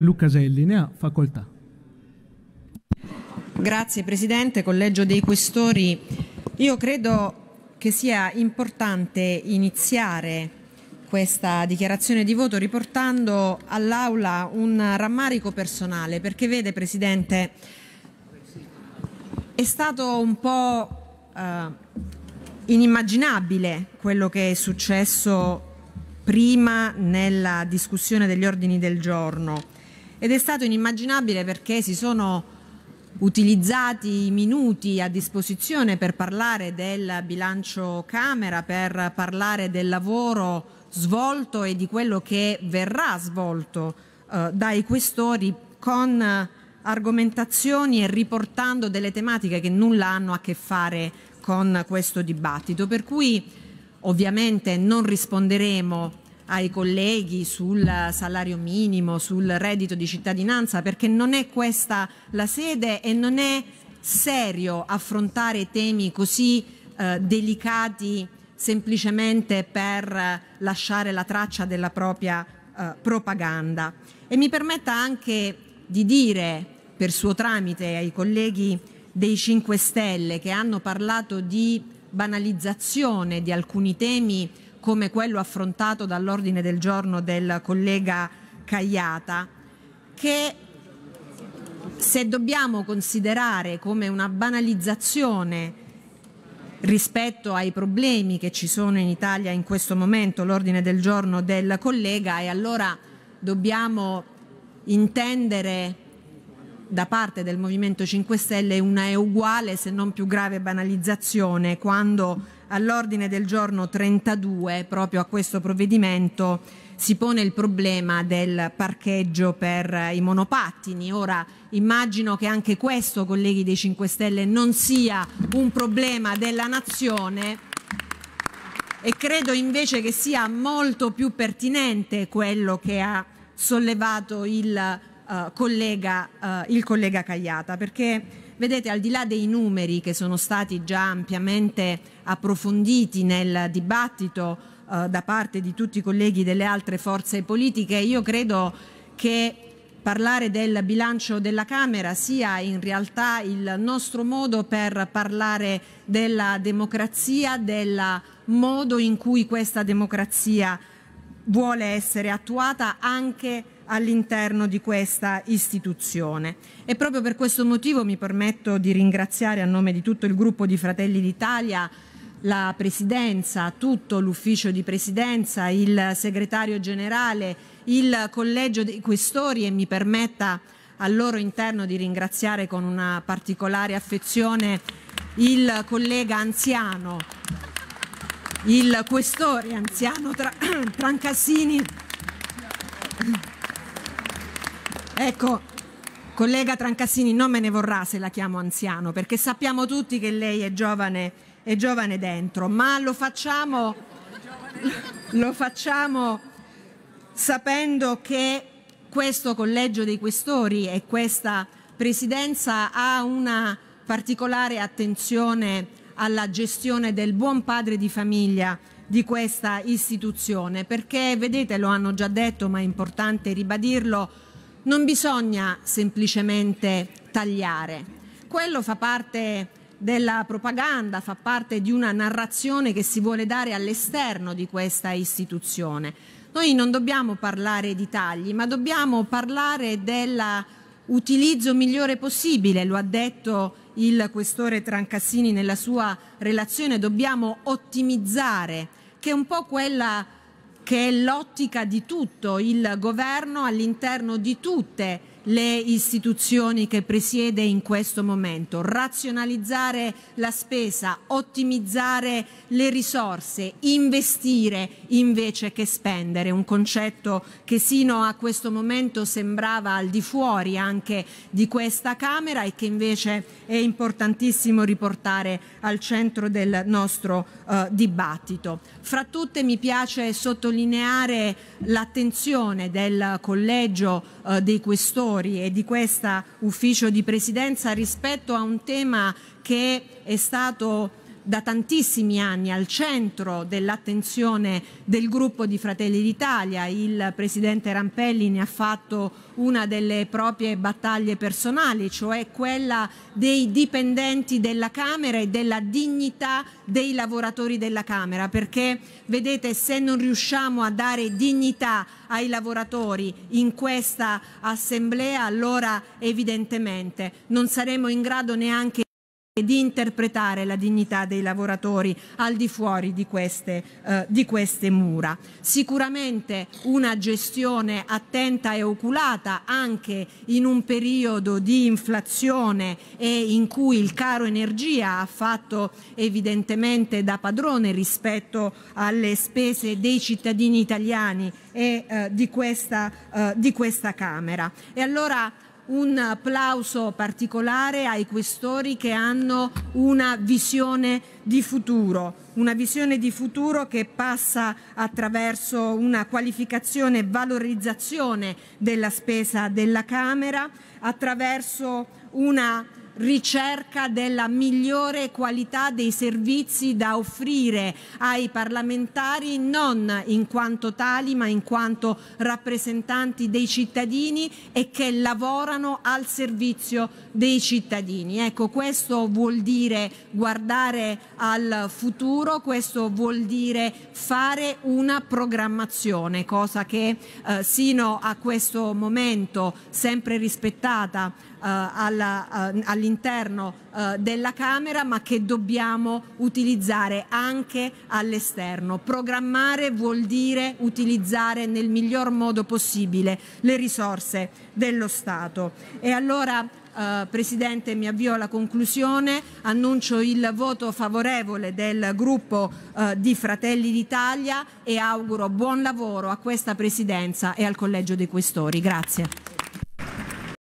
Lucaselli, ne ha facoltà. Grazie Presidente, Collegio dei Questori. Io credo che sia importante iniziare questa dichiarazione di voto riportando all'Aula un rammarico personale perché vede Presidente è stato un po' eh, inimmaginabile quello che è successo prima nella discussione degli ordini del giorno ed è stato inimmaginabile perché si sono utilizzati i minuti a disposizione per parlare del bilancio Camera, per parlare del lavoro svolto e di quello che verrà svolto eh, dai questori con argomentazioni e riportando delle tematiche che nulla hanno a che fare con questo dibattito. Per cui ovviamente non risponderemo ai colleghi sul salario minimo, sul reddito di cittadinanza, perché non è questa la sede e non è serio affrontare temi così eh, delicati semplicemente per lasciare la traccia della propria eh, propaganda. E mi permetta anche di dire, per suo tramite, ai colleghi dei 5 Stelle che hanno parlato di banalizzazione di alcuni temi come quello affrontato dall'ordine del giorno del collega Cagliata, che se dobbiamo considerare come una banalizzazione rispetto ai problemi che ci sono in Italia in questo momento l'ordine del giorno del collega e allora dobbiamo intendere da parte del Movimento 5 Stelle una uguale se non più grave banalizzazione quando all'ordine del giorno 32, proprio a questo provvedimento, si pone il problema del parcheggio per i monopattini. Ora immagino che anche questo, colleghi dei 5 Stelle, non sia un problema della nazione e credo invece che sia molto più pertinente quello che ha sollevato il, uh, collega, uh, il collega Cagliata, perché Vedete, al di là dei numeri che sono stati già ampiamente approfonditi nel dibattito eh, da parte di tutti i colleghi delle altre forze politiche, io credo che parlare del bilancio della Camera sia in realtà il nostro modo per parlare della democrazia, del modo in cui questa democrazia vuole essere attuata anche all'interno di questa istituzione. E proprio per questo motivo mi permetto di ringraziare a nome di tutto il gruppo di Fratelli d'Italia la Presidenza, tutto l'ufficio di Presidenza, il segretario generale, il collegio dei questori e mi permetta al loro interno di ringraziare con una particolare affezione il collega anziano, il questore anziano Trancassini. Ecco, collega Trancassini, non me ne vorrà se la chiamo anziano, perché sappiamo tutti che lei è giovane, è giovane dentro, ma lo facciamo, lo facciamo sapendo che questo collegio dei questori e questa presidenza ha una particolare attenzione alla gestione del buon padre di famiglia di questa istituzione, perché vedete, lo hanno già detto, ma è importante ribadirlo, non bisogna semplicemente tagliare. Quello fa parte della propaganda, fa parte di una narrazione che si vuole dare all'esterno di questa istituzione. Noi non dobbiamo parlare di tagli, ma dobbiamo parlare dell'utilizzo migliore possibile, lo ha detto il questore Trancassini nella sua relazione, dobbiamo ottimizzare, che è un po' quella che è l'ottica di tutto il governo all'interno di tutte le istituzioni che presiede in questo momento, razionalizzare la spesa, ottimizzare le risorse, investire invece che spendere, un concetto che sino a questo momento sembrava al di fuori anche di questa Camera e che invece è importantissimo riportare al centro del nostro eh, dibattito. Fra tutte mi piace sottolineare l'attenzione del Collegio eh, dei Questori lavori e di questo ufficio di presidenza rispetto a un tema che è stato da tantissimi anni al centro dell'attenzione del gruppo di Fratelli d'Italia. Il presidente Rampelli ne ha fatto una delle proprie battaglie personali, cioè quella dei dipendenti della Camera e della dignità dei lavoratori della Camera, perché vedete se non riusciamo a dare dignità ai lavoratori in questa assemblea, allora evidentemente non saremo in grado neanche e di interpretare la dignità dei lavoratori al di fuori di queste, eh, di queste, mura. Sicuramente una gestione attenta e oculata anche in un periodo di inflazione e in cui il caro energia ha fatto evidentemente da padrone rispetto alle spese dei cittadini italiani e eh, di, questa, eh, di questa Camera. E allora un applauso particolare ai questori che hanno una visione di futuro, una visione di futuro che passa attraverso una qualificazione e valorizzazione della spesa della Camera, attraverso una ricerca della migliore qualità dei servizi da offrire ai parlamentari non in quanto tali ma in quanto rappresentanti dei cittadini e che lavorano al servizio dei cittadini. Ecco, questo vuol dire guardare al futuro, questo vuol dire fare una programmazione, cosa che eh, sino a questo momento sempre rispettata eh, eh, all'interno eh, della Camera ma che dobbiamo utilizzare anche all'esterno. Programmare vuol dire utilizzare nel miglior modo possibile le risorse dello Stato. E allora Uh, Presidente, mi avvio alla conclusione, annuncio il voto favorevole del gruppo uh, di Fratelli d'Italia e auguro buon lavoro a questa Presidenza e al Collegio dei Questori. Grazie.